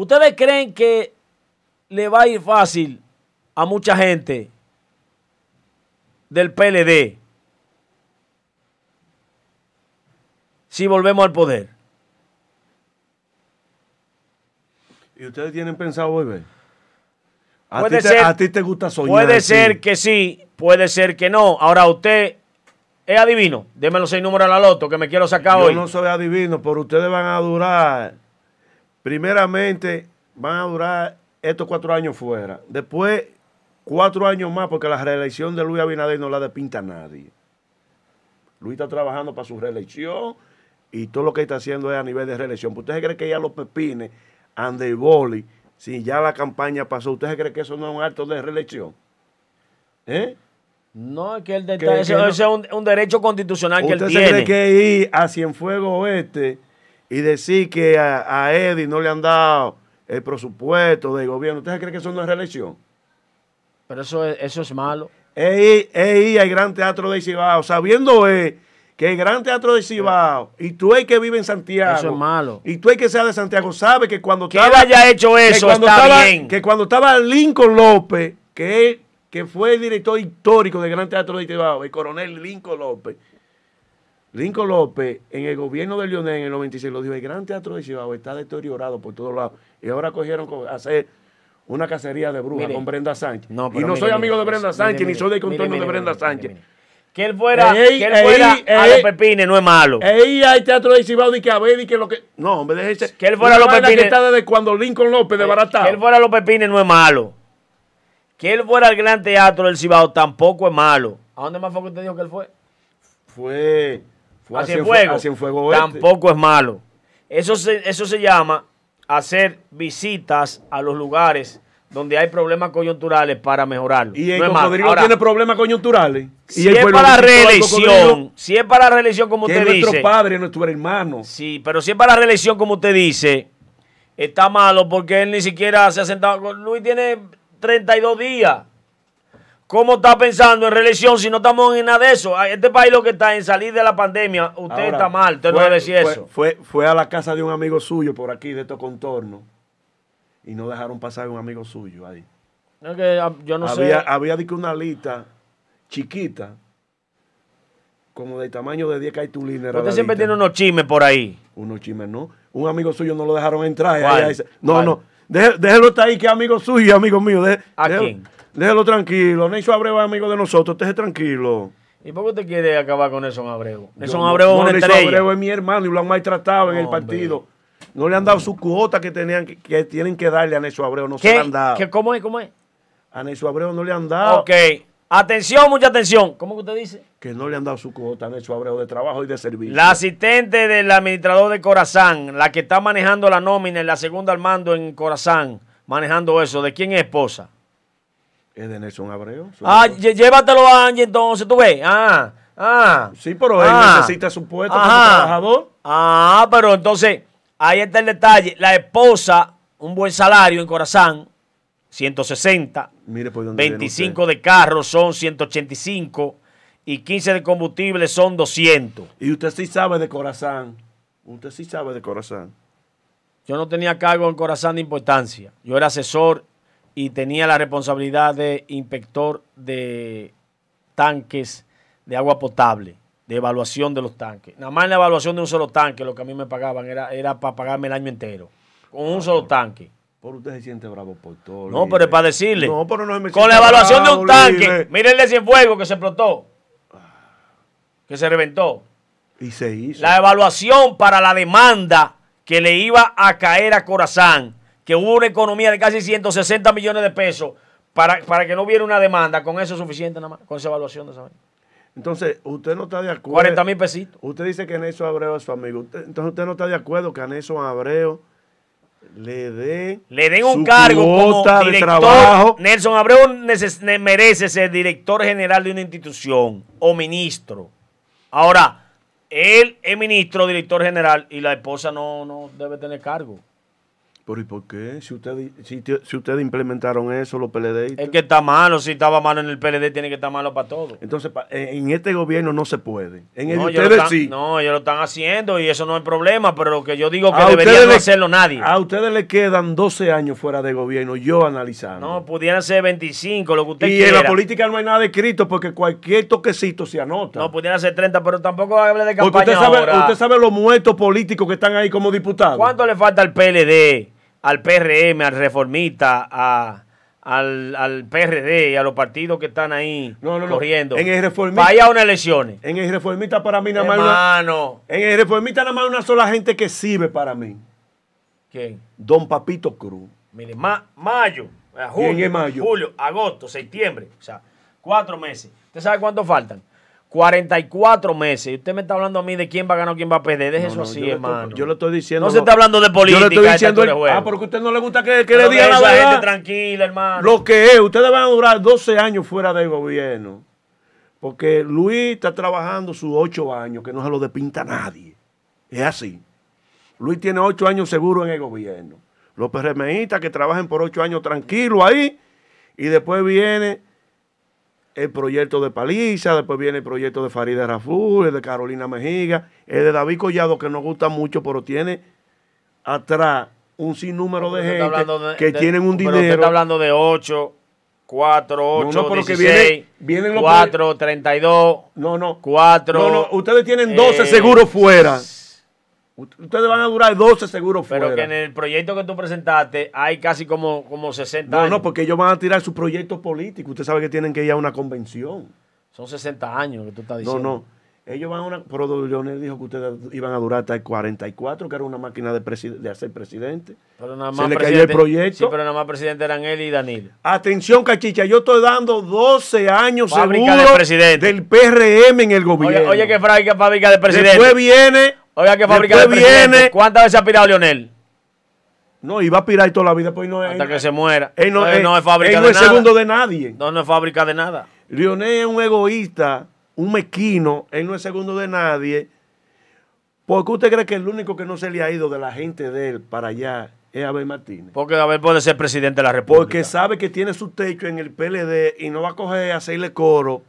¿Ustedes creen que le va a ir fácil a mucha gente del PLD si volvemos al poder? ¿Y ustedes tienen pensado volver? ¿A, ti, te, gusta soñar? Puede ser que sí, puede ser que no. Ahora usted es adivino. Démelo seis números a la loto que me quiero sacar hoy. Yo no soy adivino, pero ustedes van a durar primeramente van a durar estos cuatro años fuera. Después, cuatro años más, porque la reelección de Luis Abinader no la despinta nadie. Luis está trabajando para su reelección y todo lo que está haciendo es a nivel de reelección. ¿Ustedes cree que ya los pepines, de boli, si ya la campaña pasó, ¿ustedes cree que eso no es un acto de reelección? ¿Eh? No, es que él ese, es un, derecho constitucional que él tiene. ¿Usted cree que ir a fuego Oeste y decir que a, a Eddie no le han dado el presupuesto del gobierno, ¿ustedes creen que eso no es reelección? Pero eso es, eso es malo. Es ir al Gran Teatro de Cibao, sabiendo eh, que el Gran Teatro de Cibao y tú el que vive en Santiago. Eso es malo. Y tú el que sea de Santiago sabe que cuando que estaba, haya hecho eso está bien. Que cuando estaba Lincoln López, que que fue el director histórico del Gran Teatro de Cibao, el coronel Lincoln López, Lincoln López, en el gobierno de Lionel en el 96, lo dijo, el gran teatro de Cibao está deteriorado por todos lados. Y ahora cogieron hacer una cacería de brujas con Brenda Sánchez. y no soy amigo de Brenda Sánchez, ni soy del contorno de Brenda Sánchez. Que él fuera, que él fuera a los pepines, no es malo. Ey, hay teatro de Cibao y que a ver y que lo que. No, hombre, déjese. Que él fuera a los pepines. Que desde cuando Lincoln López eh, de Baratá. Que él fuera a los pepines no es malo. Que él fuera al gran teatro del Cibao tampoco es malo. ¿A dónde más fue que usted dijo que él fue? Fue Hacia fuego. fuego, tampoco es malo. Eso se, eso se llama hacer visitas a los lugares donde hay problemas coyunturales para mejorarlo. Y el no tiene problemas coyunturales. Si, ¿Y es para reelección, si es para la reelección, como usted dice. nuestro padre, Sí, pero si es para la reelección, como usted dice, está malo porque él ni siquiera se ha sentado. Luis tiene 32 días ¿Cómo está pensando en religión si no estamos en nada de eso? Ah, este país lo que está en salir de la pandemia, usted está mal, usted no debe decir eso. Fue, fue a la casa de un amigo suyo por aquí, de estos contornos, y no dejaron pasar a un amigo suyo ahí. Ah, yo no había, sé. Había una lista chiquita, como del tamaño de 10 cartulinas. Usted siempre tiene unos chimes por ahí. Unos chimes, ¿no? Un amigo suyo no lo dejaron entrar. no, no. Déjelo, estar ahí, que es amigo suyo amigo mío. Déjelo, ¿A quién? Déjelo tranquilo. Nelson Abreu es amigo de nosotros, esté tranquilo. ¿Y por qué usted quiere acabar con Nelson Abreu? Nelson Abreu es Abreu es mi hermano y lo han maltratado en el partido. No le han dado su cuota que, tenían, que, tienen que darle a Nelson Abreu. No se le han dado. ¿Cómo es? ¿Cómo es? A Nelson Abreu no le han dado. Ok. Atención, mucha atención. ¿Cómo que usted dice? Que no le han dado su cuota, han hecho abreo de trabajo y de servicio. La asistente del administrador de Corazán, la que está manejando la nómina en la segunda al mando en Corazán, manejando eso, ¿de quién es esposa? Es de Nelson Abreu. Ah, llévatelo a Angie entonces, tú ves. Ah, ah. Sí, pero él ah. necesita su puesto como trabajador. Ah, pero entonces, ahí está el detalle. La esposa, un buen salario en Corazán, 160. 25 de carros son 185 y 15 de combustible son 200. Y usted sí sabe de corazón. Usted sí sabe de corazón. Yo no tenía cargo en corazón de importancia. Yo era asesor y tenía la responsabilidad de inspector de tanques de agua potable, de evaluación de los tanques. Nada más la evaluación de un solo tanque, lo que a mí me pagaban era, era para pagarme el año entero, con un ah, solo tanque. Por usted se siente bravo por todo. No, pero es para decirle. No, pero no me Con la evaluación de un tanque, Mire el fuego que se explotó. Que se reventó. Y se hizo. La evaluación para la demanda que le iba a caer a Corazán, que hubo una economía de casi 160 millones de pesos, para, para que no hubiera una demanda, con eso es suficiente nada más, con esa evaluación de esa manera. Entonces, usted no está de acuerdo. 40 mil pesitos. Usted dice que eso Abreu es su amigo. entonces, usted no está de acuerdo que Nelson Abreu le den, le den un cargo como director. De trabajo. Nelson Abreu merece ser director general de una institución o ministro. Ahora, él es ministro, director general y la esposa no, no debe tener cargo. ¿Pero y por qué? Si ustedes si, implementaron eso, los PLD. Es que está malo. Si estaba malo en el PLD, tiene que estar malo para todo. Entonces, eh, en este gobierno no se puede. En no, ustedes sí. No, ellos lo están haciendo y eso no es problema. Pero lo que yo digo es que debería no hacerlo nadie. A ustedes le quedan 12 años fuera de gobierno, yo analizando. No, pudieran ser 25, lo que usted y quiera. Y en la política no hay nada escrito porque cualquier toquecito se anota. No, pudieran ser 30, pero tampoco hable de campaña porque usted Usted sabe los muertos políticos que están ahí como diputados. ¿Cuánto le falta al PLD? al PRM, al reformista, al, al, PRD y a los partidos que están ahí corriendo. En el Vaya a unas elecciones. En el reformista para mí nada más. Hermano. Una, en el reformista nada más una sola gente que sirve para mí. ¿Quién? Don Papito Cruz. Mire, mayo, eh, julio, julio, agosto, septiembre. O sea, cuatro meses. ¿Usted sabe cuánto faltan? 44 meses. Usted me está hablando a mí de quién va a ganar, quién va a perder. Deje eso así, hermano. yo le estoy diciendo. No, se está hablando de política. Yo le estoy diciendo. ah, porque a usted no le gusta que, le diga la verdad. gente tranquila, hermano. Lo que es, ustedes van a durar 12 años fuera del gobierno. Porque Luis está trabajando sus 8 años, que no se lo despinta nadie. Es así. Luis tiene 8 años seguro en el gobierno. Los PRMistas que trabajen por 8 años tranquilos ahí. Y después viene el proyecto de Paliza, después viene el proyecto de Farida Raful, el de Carolina Mejiga, el de David Collado, que nos gusta mucho, pero tiene atrás un sinnúmero de gente que tienen un dinero. Usted está hablando de 8, 4, 8, 16, 4, 32, 4. ustedes tienen 12 eh, seguros fuera. Ustedes van a durar 12 seguros fuera. Pero que en el proyecto que tú presentaste hay casi como, como 60 años. No, no, porque ellos van a tirar sus proyectos políticos. Usted sabe que tienen que ir a una convención. Son 60 años que tú estás diciendo. No, no. Ellos van a una. Pero Leonel dijo que ustedes iban a durar hasta el 44, que era una máquina de, de hacer presidente. Pero nada más Sí, pero nada más presidente eran él y Daniel. Atención, cachicha, yo estoy dando 12 años seguro del PRM en el gobierno. Oye, oye que Frank, fábrica de presidente. Después viene Oiga, que fabrica viene. ¿Cuántas veces ha pirado Lionel? No, iba a pirar toda la vida, pues no es. Hasta que se muera. Él no, es fabrica de nada. no es segundo de nadie. No, no es fábrica de nada. Lionel es un egoísta, un mezquino él no es segundo de nadie. ¿Por qué usted cree que el único que no se le ha ido de la gente de él para allá es Abel Martínez? Porque Abel puede ser presidente de la República. Porque sabe que tiene su techo en el PLD y no va a coger a hacerle coro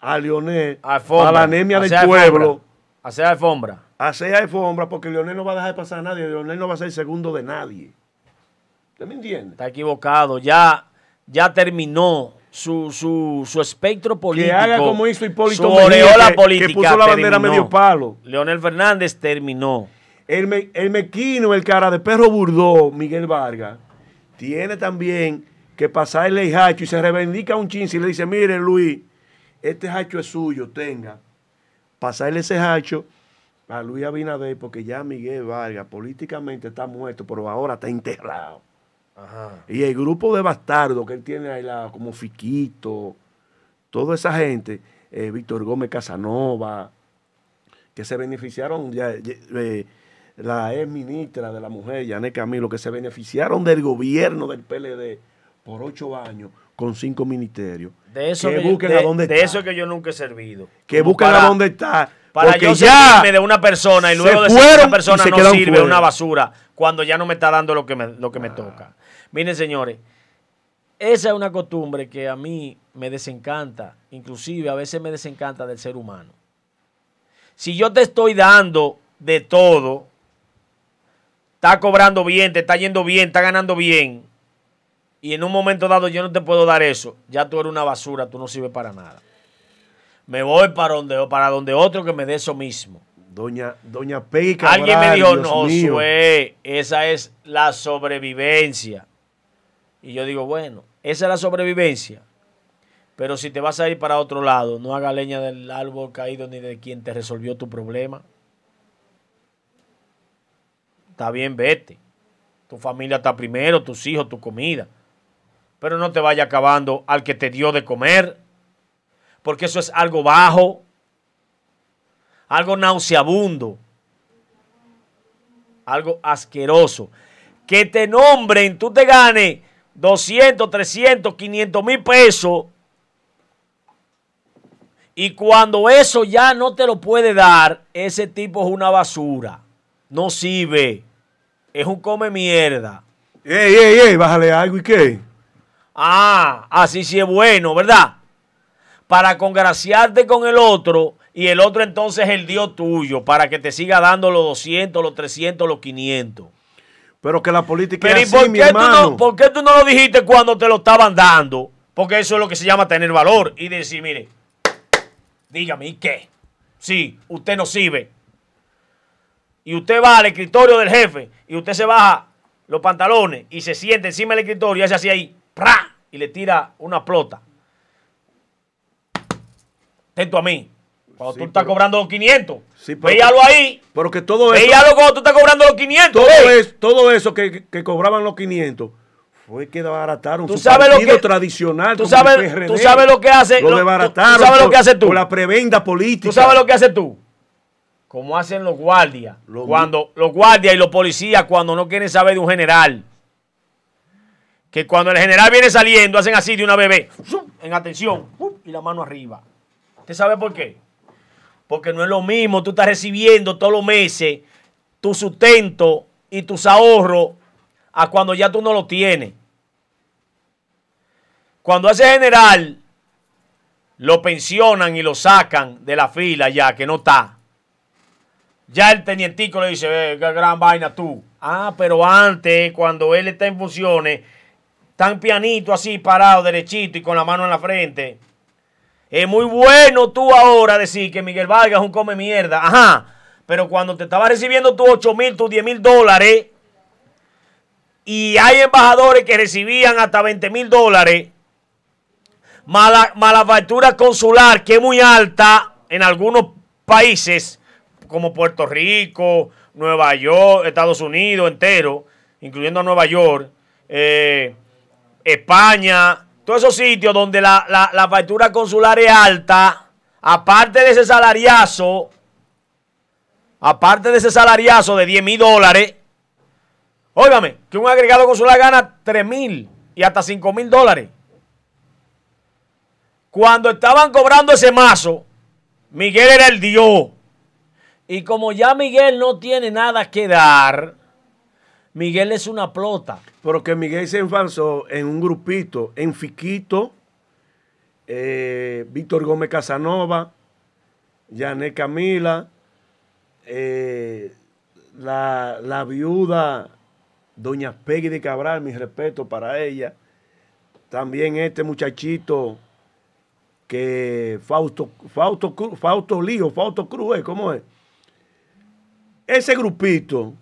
a Lionel a, la anemia del pueblo hace alfombra. hace alfombra porque Leonel no va a dejar pasar a nadie. Leonel no va a ser el segundo de nadie. ¿Usted me entiende? Está equivocado. Ya, ya terminó su, espectro político. Que haga como hizo Hipólito que, política, puso la bandera medio palo. Leonel Fernández terminó. El, el mequino, el cara de perro burdo Miguel Vargas, tiene también que pasar el hacho y se reivindica un chin y le dice, mire Luis, este hacho es suyo, tenga pasarle ese hacho a Luis Abinader, porque ya Miguel Vargas políticamente está muerto, pero ahora está enterrado. Y el grupo de bastardos que él tiene ahí, como Fiquito, toda esa gente, eh, Víctor Gómez Casanova, que se beneficiaron, ya, eh, la ex ministra de la mujer, Yané Camilo, que se beneficiaron del gobierno del PLD por ocho años, con cinco ministerios. De eso que, eso que yo nunca he servido. Que busquen a dónde está. Para porque yo de una persona y luego de esa persona no sirve una basura cuando ya no me está dando lo que me, lo que me toca. Miren, señores, esa es una costumbre que a mí me desencanta, inclusive a veces me desencanta del ser humano. Si yo te estoy dando de todo, está cobrando bien, te está yendo bien, está ganando bien, y en un momento dado yo no te puedo dar eso, ya tú eres una basura, tú no sirves para nada. Me voy para donde, para donde otro que me dé eso mismo. Doña, Doña Peggy Alguien me dijo, no, esa es la sobrevivencia. Y yo digo, bueno, esa es la sobrevivencia. Pero si te vas a ir para otro lado, no haga leña del árbol caído ni de quien te resolvió tu problema. Está bien, vete. Tu familia está primero, tus hijos, tu comida pero no te vaya acabando al que te dio de comer, porque eso es algo bajo, algo nauseabundo, algo asqueroso. Que te nombren, tú te ganes 200, 300, 500 mil pesos. Y cuando eso ya no te lo puede dar, ese tipo es una basura. No sirve. Es un come mierda. Ey, ey, ey, bájale algo y qué. Ah, así sí es bueno, ¿verdad? Para congraciarte con el otro y el otro entonces el Dios tuyo, para que te siga dando los 200, los 300, los 500. Pero que la política es así, ¿por qué Tú no, ¿Por qué tú no lo dijiste cuando te lo estaban dando? Porque eso es lo que se llama tener valor y decir, mire, dígame, ¿y qué? Sí, usted no sirve. Y usted va al escritorio del jefe y usted se baja los pantalones y se siente encima del escritorio y hace así ahí, ¡Prá! y le tira una plota. Tento a mí. Cuando tú estás cobrando los 500. veíalo ahí. Pero todo eso. Veíalo cuando tú estás cobrando los 500. Todo, eso que, cobraban los 500 fue que desbarataron ¿Tú sabes partido lo tradicional. Tú sabes, tú sabes lo que hace. Lo, desbarataron. Tú sabes lo que hace tú. la prebenda política. Tú sabes lo que hace tú. Como hacen los guardias. cuando, los guardias y los policías cuando no quieren saber de un general que cuando el general viene saliendo, hacen así de una bebé, en atención, y la mano arriba. ¿Usted sabe por qué? Porque no es lo mismo, tú estás recibiendo todos los meses tu sustento y tus ahorros a cuando ya tú no lo tienes. Cuando ese general, lo pensionan y lo sacan de la fila ya, que no está. Ya el tenientico le dice, eh, qué gran vaina tú. Ah, pero antes, cuando él está en funciones, tan pianito así, parado, derechito y con la mano en la frente. Es muy bueno tú ahora decir que Miguel Vargas es un come mierda. Ajá. Pero cuando te estaba recibiendo tus 8 mil, tus 10 mil dólares, y hay embajadores que recibían hasta 20 mil dólares, mala, mala factura consular, que es muy alta en algunos países, como Puerto Rico, Nueva York, Estados Unidos entero, incluyendo a Nueva York. Eh, España, todos esos sitios donde la, factura consular es alta, aparte de ese salariazo, aparte de ese salariazo de 10 mil dólares, óigame, que un agregado consular gana 3 mil y hasta 5 mil dólares. Cuando estaban cobrando ese mazo, Miguel era el dios. Y como ya Miguel no tiene nada que dar, Miguel es una plota. Porque Miguel se enfanzó en un grupito, en Fiquito, eh, Víctor Gómez Casanova, Janet Camila, eh, la, viuda Doña Peggy de Cabral, mi respeto para ella. También este muchachito que Fausto, Fausto, Fausto Lío, Fausto Cruz, ¿cómo es? Ese grupito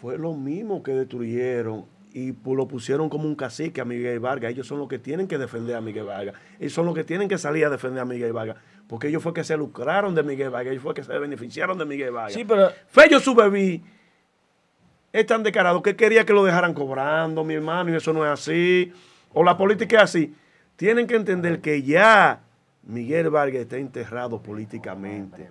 fue lo mismo que destruyeron y lo pusieron como un cacique a Miguel Vargas. Ellos son los que tienen que defender a Miguel Vargas. Ellos son los que tienen que salir a defender a Miguel Vargas. Porque ellos fue que se lucraron de Miguel Vargas. Ellos fue que se beneficiaron de Miguel Vargas. Sí, pero... Fello Subeví es tan que quería que lo dejaran cobrando, mi hermano, y eso no es así. O la política es así. Tienen que entender que ya Miguel Vargas está enterrado políticamente.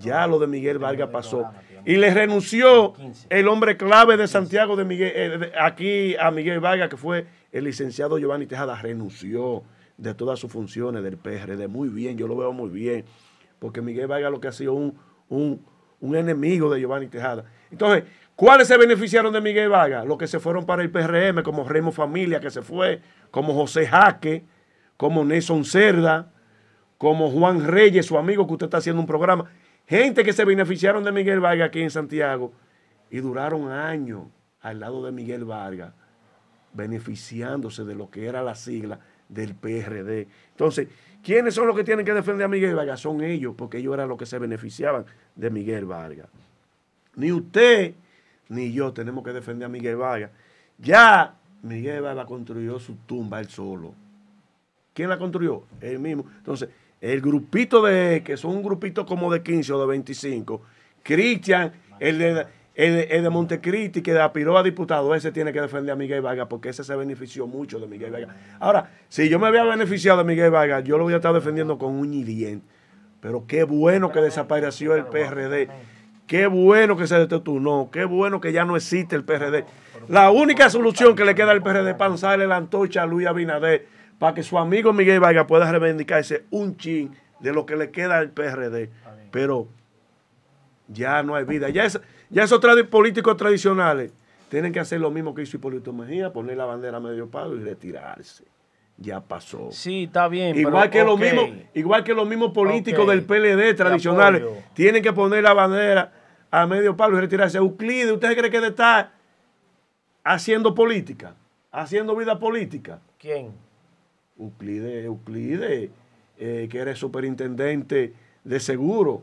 Ya lo de Miguel Vargas pasó y le renunció el hombre clave de Santiago de Miguel, eh, aquí a Miguel Vaga que fue el licenciado Giovanni Tejada, renunció de todas sus funciones del PRD. Muy bien, yo lo veo muy bien, porque Miguel Vargas lo que ha sido un, un enemigo de Giovanni Tejada. Entonces, ¿Cuáles se beneficiaron de Miguel Vaga Los que se fueron para el PRM, como Remo Familia, que se fue, como José Jaque, como Nelson Cerda, como Juan Reyes, su amigo que usted está haciendo un programa. Gente que se beneficiaron de Miguel Vargas aquí en Santiago y duraron años al lado de Miguel Vargas beneficiándose de lo que era la sigla del PRD. Entonces, ¿quiénes son los que tienen que defender a Miguel Vargas? Son ellos, porque ellos eran los que se beneficiaban de Miguel Vargas. Ni usted ni yo tenemos que defender a Miguel Vargas. Ya Miguel Vargas construyó su tumba él solo. ¿Quién la construyó? Él mismo. Entonces, el grupito de, que son un grupito como de 15 o de 25, Cristian, el de, el, de Montecristi, que aspiró a diputado, ese tiene que defender a Miguel Vargas, porque ese se benefició mucho de Miguel Vargas. Ahora, si yo me había beneficiado de Miguel Vargas, yo lo voy a estar defendiendo con un y bien. Pero qué bueno que desapareció el PRD. Qué bueno que se detuvo Qué bueno que ya no existe el PRD. La única solución que le queda al PRD es panza la antorcha a Luis Abinader para que su amigo Miguel Vargas pueda reivindicarse un chin de lo que le queda al PRD. Pero ya no hay vida. Ya, es, ya esos políticos tradicionales tienen que hacer lo mismo que hizo Hipólito Mejía, poner la bandera a medio palo y retirarse. Ya pasó. Sí, está bien. Igual, que, lo mismo, igual que los mismos políticos del PLD tradicionales tienen que poner la bandera a medio palo y retirarse. Euclide, ¿usted cree que está haciendo política? Haciendo vida política. ¿Quién? Euclide, Euclide, eh, que eres superintendente de seguro.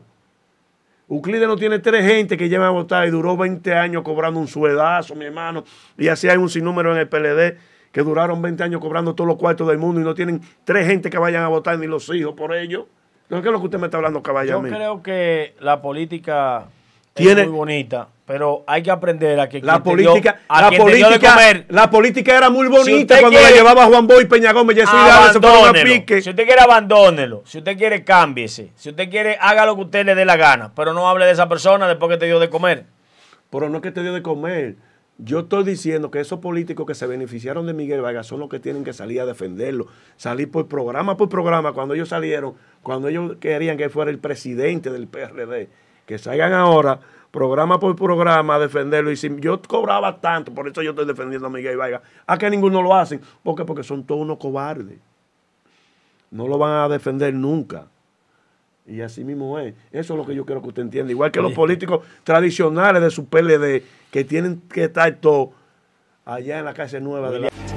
Euclide no tiene tres gente que lleva a votar y duró 20 años cobrando un sueldazo, mi hermano. Y así hay un sinnúmero en el PLD que duraron 20 años cobrando todos los cuartos del mundo y no tienen tres gente que vayan a votar ni los hijos por ello. ¿Qué es que lo que usted me está hablando, caballero? Yo creo que la política tiene, es muy bonita. Pero hay que aprender a que la política, la política, la política era muy bonita cuando la llevaba Juan Boy Peña Gómez, se a pique. Si usted quiere abandónelo, si usted quiere cámbiese, si usted quiere haga lo que usted le dé la gana, pero no hable de esa persona después que te dio de comer. Pero no es que te dio de comer. Yo estoy diciendo que esos políticos que se beneficiaron de Miguel Vargas son los que tienen que salir a defenderlo, salir por programa por programa cuando ellos salieron, cuando ellos querían que fuera el presidente del PRD que salgan ahora programa por programa a defenderlo. Y si yo cobraba tanto, por eso yo estoy defendiendo a Miguel Vaiga, a que ninguno lo hacen. ¿Por qué? Porque son todos unos cobardes. No lo van a defender nunca. Y así mismo es. Eso es lo que yo quiero que usted entienda. Igual que los políticos tradicionales de su PLD, que tienen que estar todos allá en la calle nueva de la...